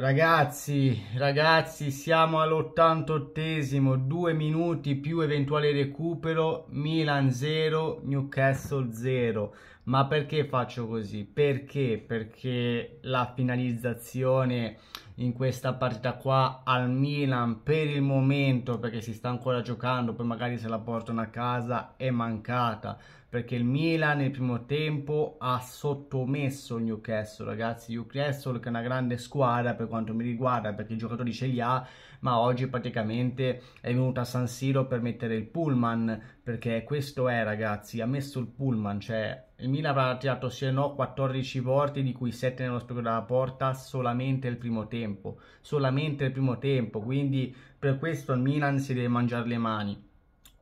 Ragazzi, ragazzi, siamo all'88esimo, due minuti più eventuale recupero, Milan 0, Newcastle 0. Ma perché faccio così? Perché? Perché la finalizzazione in questa partita qua al Milan per il momento, perché si sta ancora giocando, poi magari se la portano a casa, è mancata perché il Milan nel primo tempo ha sottomesso il Newcastle, ragazzi, Newcastle che è una grande squadra per quanto mi riguarda, perché i giocatori ce li ha, ma oggi praticamente è venuto a San Siro per mettere il pullman, perché questo è, ragazzi, ha messo il pullman, cioè il Milan avrà tirato sì e no 14 volte, di cui 7 nello specchio della porta solamente il primo tempo. Solamente il primo tempo, quindi per questo il Milan si deve mangiare le mani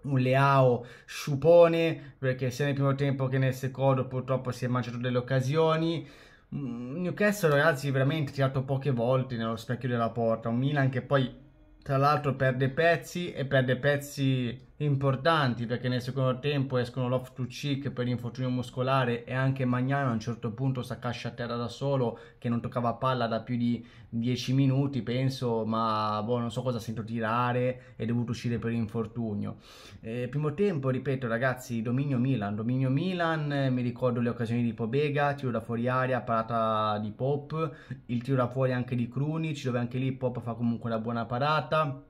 un Leao sciupone perché sia nel primo tempo che nel secondo purtroppo si è mangiato delle occasioni mm, Newcastle ragazzi veramente tirato poche volte nello specchio della porta un Milan che poi tra l'altro perde pezzi e perde pezzi importanti perché nel secondo tempo escono l'off to cheek per infortunio muscolare e anche Magnano a un certo punto Sakashi a terra da solo che non toccava palla da più di 10 minuti penso ma boh, non so cosa sento tirare è dovuto uscire per infortunio eh, primo tempo ripeto ragazzi dominio Milan dominio Milan eh, mi ricordo le occasioni di Pobega tiro da fuori aria parata di Pop il tiro da fuori anche di Krunic dove anche lì Pop fa comunque una buona parata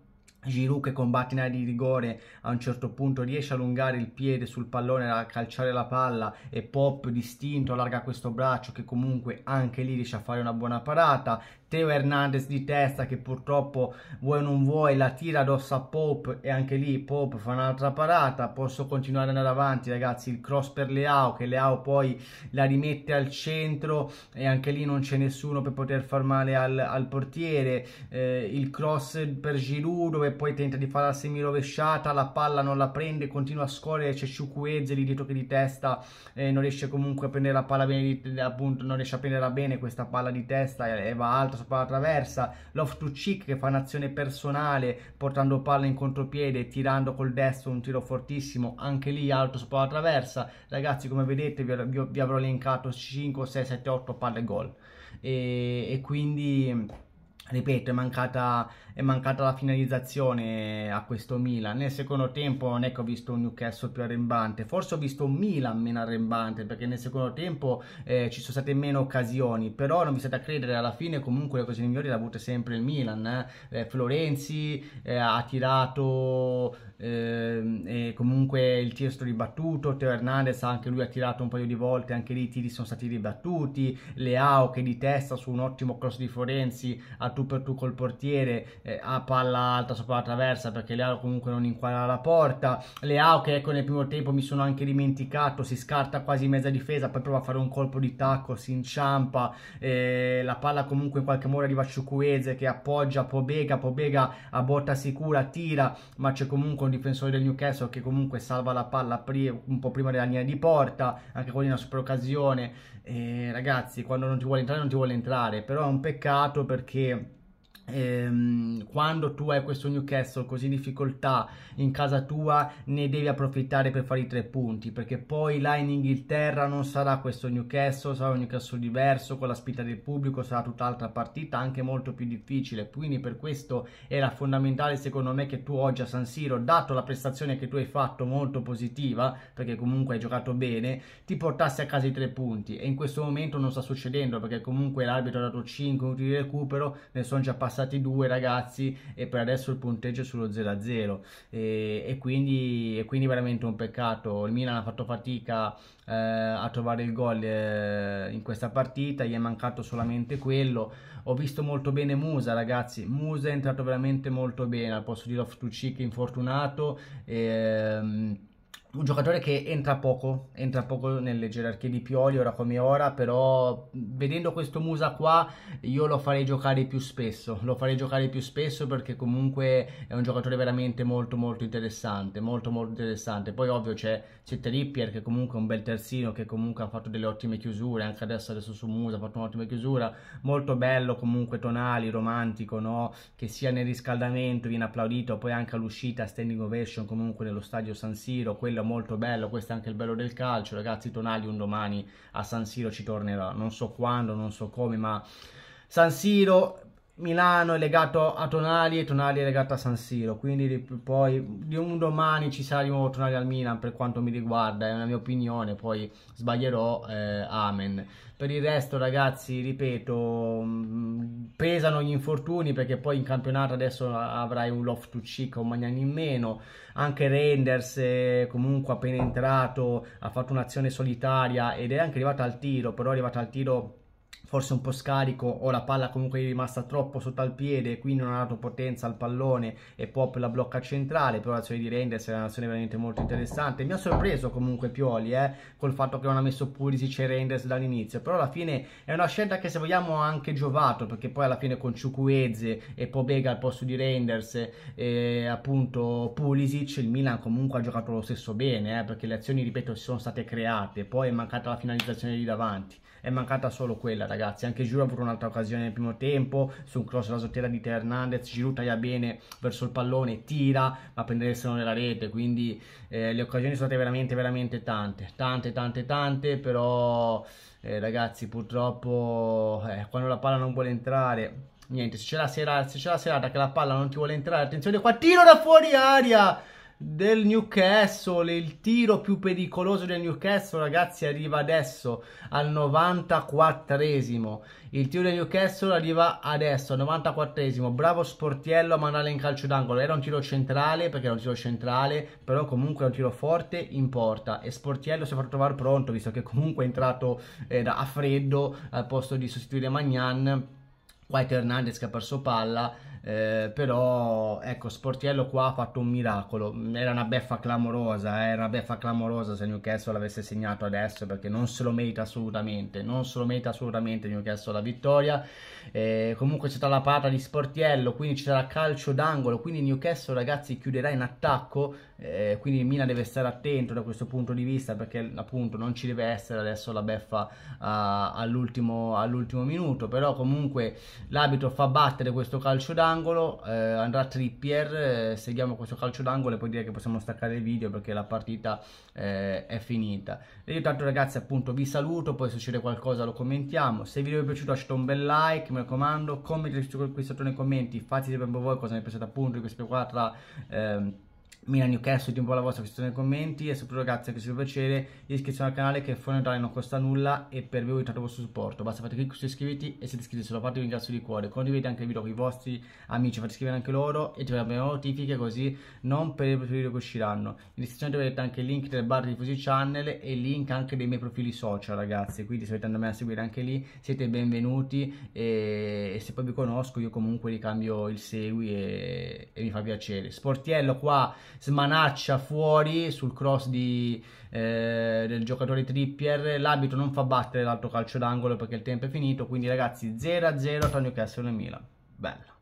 Giroud che combatte in area di rigore a un certo punto riesce a allungare il piede sul pallone a calciare la palla e Pop distinto allarga questo braccio che comunque anche lì riesce a fare una buona parata Teo Hernandez di testa che purtroppo vuoi o non vuoi la tira addosso a Pope e anche lì Pope fa un'altra parata posso continuare ad andare avanti ragazzi il cross per Leao che Leao poi la rimette al centro e anche lì non c'è nessuno per poter far male al, al portiere eh, il cross per Giroud dove poi tenta di fare la semirovesciata la palla non la prende continua a scorrere c'è Ciucuezze lì dietro che di testa eh, non riesce comunque a prendere la palla bene appunto non riesce a prenderla bene questa palla di testa e, e va altro lato, sopra la traversa, l'off to cheek che fa un'azione personale portando palla in contropiede, tirando col destro un tiro fortissimo, anche lì alto sopra la traversa. Ragazzi come vedete vi, vi avrò elencato 5, 6, 7, 8 palle gol e, e quindi ripeto è mancata è mancata la finalizzazione a questo Milan. Nel secondo tempo non è che ho visto un Newcastle più arrembante, forse ho visto un Milan meno arrembante perché nel secondo tempo eh, ci sono state meno occasioni, però non vi state a credere, alla fine comunque le cose migliori le ha avute sempre il Milan. Eh. eh Florenzi eh, ha tirato ehm, e comunque il tiro è stato ribattuto, Teo Hernandez anche lui ha tirato un paio di volte, anche lì i tiri sono stati ribattuti, Leao che di testa su un ottimo cross di Florenzi a tu per tu col portiere eh, a palla alta sopra la traversa perché Leao comunque non inquadra la porta. Leao che ecco nel primo tempo mi sono anche dimenticato, si scarta quasi mezza difesa, poi prova a fare un colpo di tacco, si inciampa, eh, la palla comunque in qualche modo arriva a Ciucuese che appoggia Pobega, Pobega a botta sicura, tira, ma c'è comunque un difensore del Newcastle che comunque salva la palla un po' prima della linea di porta, anche con una super occasione. Eh, ragazzi, quando non ti vuole entrare non ti vuole entrare, però è un peccato perché Ehm, quando tu hai questo Newcastle così in difficoltà in casa tua ne devi approfittare per fare i tre punti perché poi là in Inghilterra non sarà questo Newcastle sarà un Newcastle diverso con la spinta del pubblico sarà tutt'altra partita anche molto più difficile quindi per questo era fondamentale secondo me che tu oggi a San Siro dato la prestazione che tu hai fatto molto positiva perché comunque hai giocato bene ti portassi a casa i tre punti e in questo momento non sta succedendo perché comunque l'arbitro ha dato 5 minuti di recupero ne sono già passati passati due ragazzi e per adesso il punteggio è sullo 0-0 e, e, quindi, e quindi veramente un peccato. Il Milan ha fatto fatica eh, a trovare il gol eh, in questa partita, gli è mancato solamente quello. Ho visto molto bene Musa ragazzi, Musa è entrato veramente molto bene al posto di Loftus-Cheek infortunato. Ehm, un giocatore che entra poco, entra poco nelle gerarchie di Pioli ora come ora, però vedendo questo Musa qua io lo farei giocare più spesso, lo farei giocare più spesso perché comunque è un giocatore veramente molto molto interessante, molto molto interessante. Poi ovvio c'è, c'è Trippier che comunque è un bel terzino, che comunque ha fatto delle ottime chiusure, anche adesso adesso su Musa ha fatto un'ottima chiusura, molto bello comunque tonali, romantico, no? che sia nel riscaldamento viene applaudito, poi anche all'uscita standing ovation comunque nello stadio San Siro, quello è molto bello, questo è anche il bello del calcio, ragazzi Tonali un domani a San Siro ci tornerà, non so quando, non so come, ma San Siro Milano è legato a Tonali e Tonali è legato a San Siro, quindi poi di un domani ci sarà di nuovo Tonali al Milan per quanto mi riguarda, è una mia opinione, poi sbaglierò, eh, amen. Per il resto ragazzi, ripeto, mm, pesano gli infortuni perché poi in campionato adesso avrai un Loft to Chic, un Magnani in meno, anche Renders eh, comunque appena entrato ha fatto un'azione solitaria ed è anche arrivato al tiro, però è arrivato al tiro forse un po' scarico o la palla comunque è rimasta troppo sotto al piede quindi non ha dato potenza al pallone e Pop la blocca centrale però l'azione di Renders è un'azione veramente molto interessante mi ha sorpreso comunque Pioli eh, col fatto che non ha messo Pulisic e Renders dall'inizio però alla fine è una scelta che se vogliamo ha anche giovato perché poi alla fine con Ciucueze e Pobega al posto di Renders e eh, appunto Pulisic il Milan comunque ha giocato lo stesso bene eh, perché le azioni ripeto si sono state create poi è mancata la finalizzazione lì davanti è mancata solo quella ragazzi, anche Giroud ha avuto un'altra occasione nel primo tempo, su un cross la sottiera di Hernandez, Giroud taglia bene verso il pallone, tira, ma il seno nella rete, quindi eh, le occasioni sono state veramente veramente tante, tante tante tante, però eh, ragazzi purtroppo eh, quando la palla non vuole entrare niente, se c'è la serata, se c'è la serata che la palla non ti vuole entrare, attenzione qua, tiro da fuori aria! del Newcastle, il tiro più pericoloso del Newcastle, ragazzi, arriva adesso al 94esimo. Il tiro del Newcastle arriva adesso al 94esimo. Bravo Sportiello a mandarla in calcio d'angolo. Era un tiro centrale perché era un tiro centrale, però comunque è un tiro forte in porta. E Sportiello si è fatto trovare pronto, visto che comunque è entrato eh, a freddo al posto di sostituire Magnan. White Hernandez che ha perso palla eh, però ecco Sportiello qua ha fatto un miracolo era una beffa clamorosa eh, era una beffa clamorosa se Newcastle l'avesse segnato adesso perché non se lo merita assolutamente non se lo merita assolutamente Newcastle la vittoria eh, comunque c'è stata la parata di Sportiello quindi sarà calcio d'angolo quindi Newcastle ragazzi chiuderà in attacco eh, quindi il Mina deve stare attento da questo punto di vista perché appunto non ci deve essere adesso la beffa uh, all'ultimo, all'ultimo minuto però comunque l'abito fa battere questo calcio d'angolo d'angolo eh, andrà Trippier, eh, seguiamo questo calcio d'angolo e poi direi che possiamo staccare il video perché la partita eh, è finita. E io tanto ragazzi appunto vi saluto, poi se succede qualcosa lo commentiamo. Se il video vi è piaciuto lasciate un bel like, mi raccomando, commentate qui sotto nei commenti, fate sapere un voi cosa ne pensate appunto di queste quattro... Ehm, Milan Newcastle, di un po' la vostra questione nei commenti e soprattutto ragazzi che se vi piacere iscrizione al canale che fuori entrare non costa nulla e per voi tanto il vostro supporto basta fate clic su iscriviti e siete iscritti se lo fate vi ringrazio di cuore condividete anche il video con i vostri amici fate iscrivere anche loro e ci le notifiche così non per i video che usciranno in descrizione troverete anche il link del bar di Fusi Channel e il link anche dei miei profili social ragazzi quindi se volete andarmi a seguire anche lì siete benvenuti e, e se poi vi conosco io comunque ricambio il segui e, e mi fa piacere Sportiello qua smanaccia fuori sul cross di, eh, del giocatore Trippier. L'abito non fa battere l'altro calcio d'angolo perché il tempo è finito. Quindi, ragazzi, 0-0 tra Newcastle e Milan. Bella.